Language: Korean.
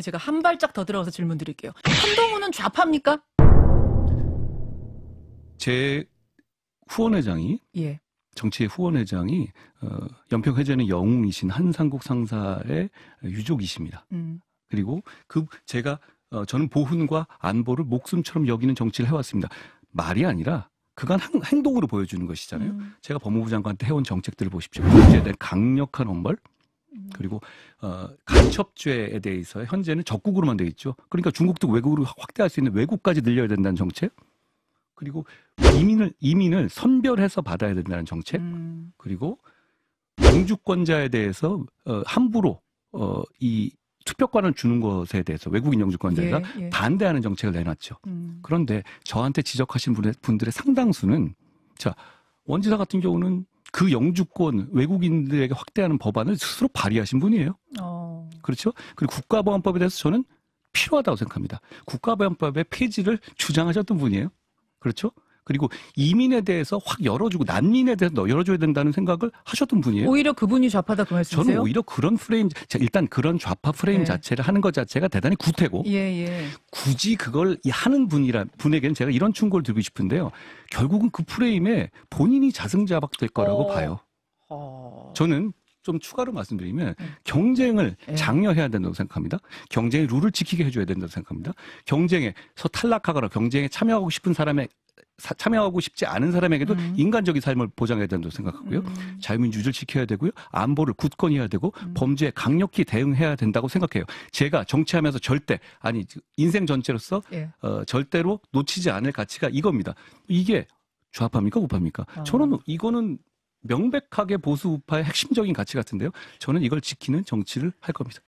제가 한 발짝 더 들어가서 질문 드릴게요. 한동훈은 좌파입니까? 제 후원회장이 예. 정치의 후원회장이 어, 연평해전의 영웅이신 한상국 상사의 유족이십니다. 음. 그리고 그 제가 어, 저는 보훈과 안보를 목숨처럼 여기는 정치를 해왔습니다. 말이 아니라 그간 행, 동으로 보여주는 것이잖아요. 음. 제가 법무부 장관 한테 해온 정책들을 보십시오. 경제에 대한 강력한 엄벌, 음. 그리고 어, 간첩죄에 대해서 현재는 적국으로만 돼 있죠. 그러니까 중국도 외국으로 확대할 수 있는 외국까지 늘려야 된다는 정책. 그리고 이민을 이민을 선별해서 받아야 된다는 정책. 음. 그리고 영주권자에 대해서 어, 함부로 어, 이 투표권을 주는 것에 대해서 외국인 영주권자가 예, 예. 반대하는 정책을 내놨죠. 음. 그런데 저한테 지적하신 분 분들의 상당수는 자 원지사 같은 경우는 그 영주권 외국인들에게 확대하는 법안을 스스로 발의하신 분이에요. 어. 그렇죠? 그리고 국가보안법에 대해서 저는 필요하다고 생각합니다. 국가보안법의 폐지를 주장하셨던 분이에요. 그렇죠? 그리고 이민에 대해서 확 열어주고 난민에 대해서 열어줘야 된다는 생각을 하셨던 분이에요. 오히려 그분이 좌파다 그 말씀이세요? 저는 오히려 그런 프레임 일단 그런 좌파 프레임 네. 자체를 하는 것 자체가 대단히 구태고 예, 예. 굳이 그걸 하는 분이라 분에게는 제가 이런 충고를 드리고 싶은데요. 결국은 그 프레임에 본인이 자승자박될 거라고 어... 봐요. 어... 저는 좀 추가로 말씀드리면 음. 경쟁을 예. 장려해야 된다고 생각합니다. 경쟁의 룰을 지키게 해줘야 된다고 생각합니다. 경쟁에서 탈락하거나 경쟁에 참여하고 싶은 사람의 사, 참여하고 싶지 않은 사람에게도 음. 인간적인 삶을 보장해야 된다고 생각하고요. 음. 자유민주주의를 지켜야 되고요. 안보를 굳건히 해야 되고 음. 범죄에 강력히 대응해야 된다고 생각해요. 제가 정치하면서 절대 아니 인생 전체로서 예. 어, 절대로 놓치지 않을 가치가 이겁니다. 이게 좌합합니까 우파입니까? 아. 저는 이거는 명백하게 보수 우파의 핵심적인 가치 같은데요. 저는 이걸 지키는 정치를 할 겁니다.